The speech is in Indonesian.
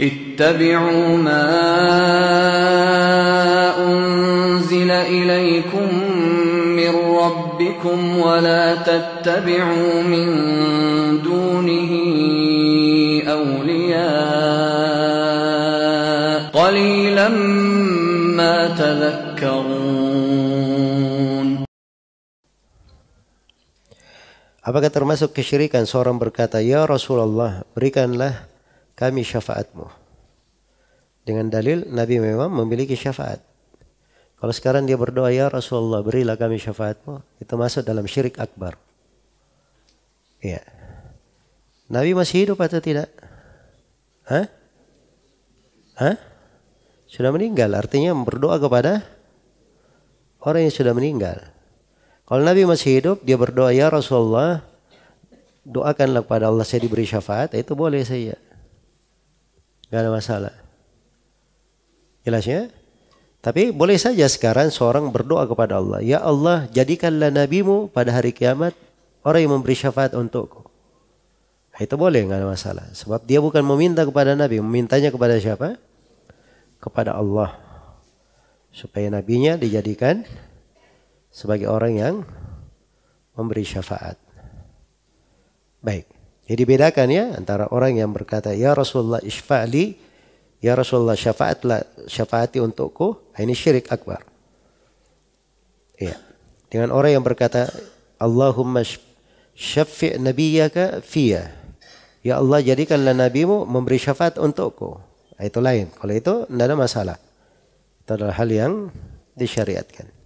اتبعوا ما أنزل إليكم من ربكم ولا تتبعوا من دونه أولياء قليلا ما تذكرون Apakah termasuk kesyirikan seorang berkata, Ya Rasulullah, berikanlah kami syafaatmu. Dengan dalil Nabi memang memiliki syafaat. Kalau sekarang dia berdoa, ya Rasulullah berilah kami syafaatmu, itu masuk dalam syirik akbar. Iya. Nabi masih hidup atau tidak? Hah? Hah? Sudah meninggal, artinya berdoa kepada orang yang sudah meninggal. Kalau Nabi masih hidup, dia berdoa, ya Rasulullah, doakanlah kepada Allah saya diberi syafaat, itu boleh saya. Gak ada masalah. Jelas ya? Tapi boleh saja sekarang seorang berdoa kepada Allah. Ya Allah, jadikanlah nabimu pada hari kiamat orang yang memberi syafaat untukku. Nah, itu boleh, nggak ada masalah. Sebab dia bukan meminta kepada Nabi, memintanya kepada siapa? Kepada Allah. Supaya nabinya dijadikan sebagai orang yang memberi syafaat. Baik. Jadi ya, dibedakan ya antara orang yang berkata, Ya Rasulullah isfa'li, Ya Rasulullah syafaatlah, syafaati untukku. Nah, ini syirik akbar. Ya. Dengan orang yang berkata, Allahumma syafi' nabiyyaka fiya, Ya Allah jadikanlah nabimu memberi syafaat untukku. Nah, itu lain. Kalau itu tidak ada masalah. Itu adalah hal yang disyariatkan.